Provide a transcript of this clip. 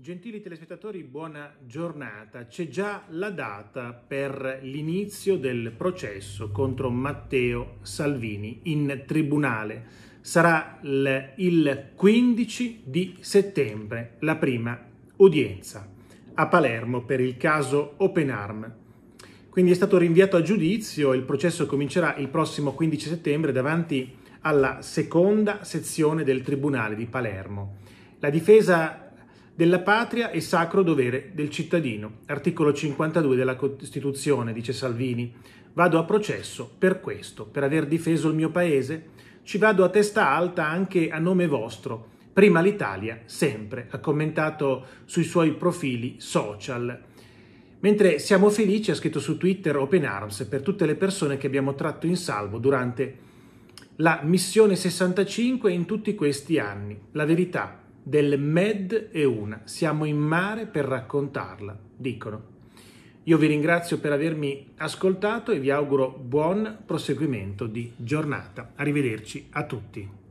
Gentili telespettatori, buona giornata. C'è già la data per l'inizio del processo contro Matteo Salvini in tribunale. Sarà il 15 di settembre la prima udienza a Palermo per il caso Open Arm. Quindi è stato rinviato a giudizio, il processo comincerà il prossimo 15 settembre davanti alla seconda sezione del Tribunale di Palermo. La difesa della patria e sacro dovere del cittadino. Articolo 52 della Costituzione, dice Salvini. Vado a processo per questo, per aver difeso il mio paese. Ci vado a testa alta anche a nome vostro. Prima l'Italia, sempre, ha commentato sui suoi profili social. Mentre siamo felici, ha scritto su Twitter Open Arms per tutte le persone che abbiamo tratto in salvo durante la missione 65 in tutti questi anni. La verità del Med e una. Siamo in mare per raccontarla, dicono. Io vi ringrazio per avermi ascoltato e vi auguro buon proseguimento di giornata. Arrivederci a tutti.